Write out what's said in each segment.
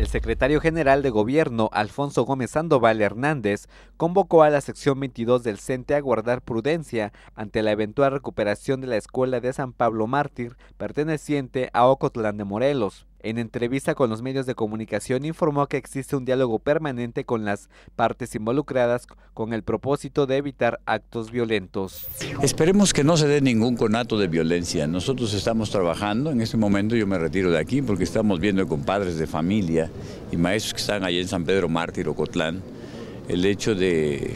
El secretario general de Gobierno, Alfonso Gómez Sandoval Hernández, convocó a la sección 22 del CENTE a guardar prudencia ante la eventual recuperación de la escuela de San Pablo Mártir, perteneciente a Ocotlán de Morelos. En entrevista con los medios de comunicación informó que existe un diálogo permanente con las partes involucradas con el propósito de evitar actos violentos. Esperemos que no se dé ningún conato de violencia. Nosotros estamos trabajando, en este momento yo me retiro de aquí porque estamos viendo con padres de familia y maestros que están allí en San Pedro Mártir o Cotlán el hecho de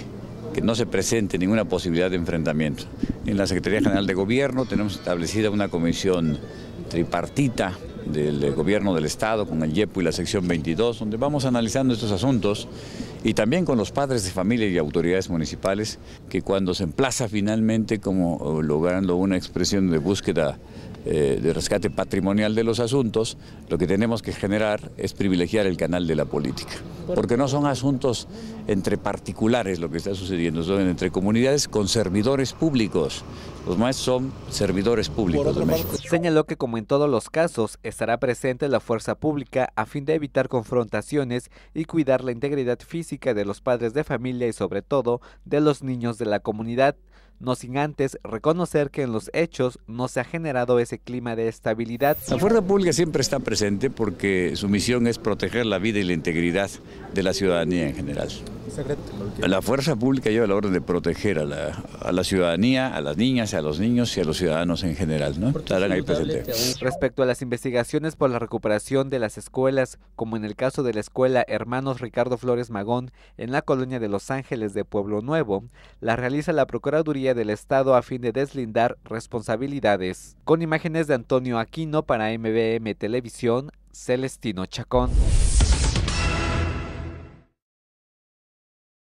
que no se presente ninguna posibilidad de enfrentamiento. En la Secretaría General de Gobierno tenemos establecida una comisión tripartita del eh, gobierno del Estado, con el YEPO y la sección 22, donde vamos analizando estos asuntos y también con los padres de familia y autoridades municipales, que cuando se emplaza finalmente como logrando una expresión de búsqueda eh, de rescate patrimonial de los asuntos, lo que tenemos que generar es privilegiar el canal de la política. Porque no son asuntos entre particulares lo que está sucediendo, son entre comunidades con servidores públicos. Los maestros son servidores públicos de México. Señaló que como en todos los casos, estará presente la fuerza pública a fin de evitar confrontaciones y cuidar la integridad física de los padres de familia y sobre todo de los niños de la comunidad, no sin antes reconocer que en los hechos no se ha generado ese clima de estabilidad. La fuerza pública siempre está presente porque su misión es proteger la vida y la integridad de la ciudadanía en general. La fuerza pública lleva la orden de proteger a la, ciudadanía, a las niñas, a los niños y a los ciudadanos en general. Respecto a las investigaciones por la recuperación de las escuelas, como en el caso de la escuela Hermanos Ricardo Flores Magón en la colonia de Los Ángeles de Pueblo Nuevo, la realiza la Procuraduría del Estado a fin de deslindar responsabilidades. Con imágenes de Antonio Aquino para MBM Televisión, Celestino Chacón.